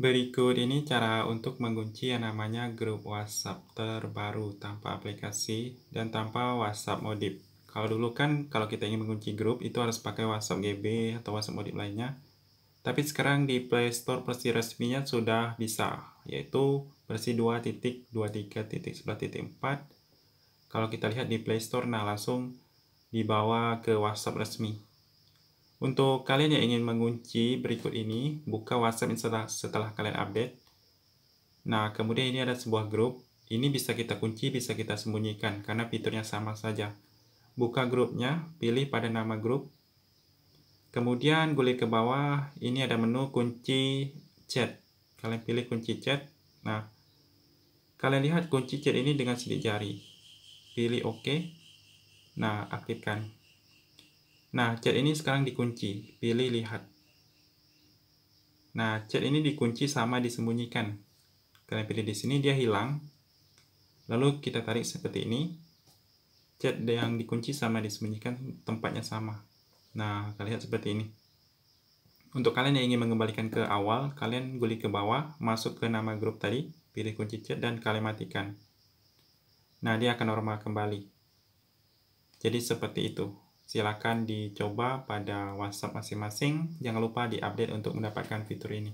Berikut ini cara untuk mengunci yang namanya grup WhatsApp terbaru tanpa aplikasi dan tanpa WhatsApp modif. Kalau dulu kan kalau kita ingin mengunci grup itu harus pakai WhatsApp GB atau WhatsApp modif lainnya. Tapi sekarang di Play Store versi resminya sudah bisa, yaitu versi 2.23.11.4. Kalau kita lihat di Play Store, nah langsung dibawa ke WhatsApp resmi. Untuk kalian yang ingin mengunci berikut ini, buka WhatsApp setelah, setelah kalian update. Nah, kemudian ini ada sebuah grup. Ini bisa kita kunci, bisa kita sembunyikan karena fiturnya sama saja. Buka grupnya, pilih pada nama grup. Kemudian gulir ke bawah, ini ada menu kunci chat. Kalian pilih kunci chat. Nah, kalian lihat kunci chat ini dengan sidik jari. Pilih OK. Nah, aktifkan. Nah, chat ini sekarang dikunci. Pilih lihat. Nah, chat ini dikunci sama disembunyikan. Kalian pilih di sini, dia hilang. Lalu kita tarik seperti ini. Chat yang dikunci sama disembunyikan tempatnya sama. Nah, kalian lihat seperti ini. Untuk kalian yang ingin mengembalikan ke awal, kalian gulik ke bawah, masuk ke nama grup tadi, pilih kunci chat, dan kalian matikan. Nah, dia akan normal kembali. Jadi seperti itu. Silakan dicoba pada WhatsApp masing-masing. Jangan lupa diupdate untuk mendapatkan fitur ini.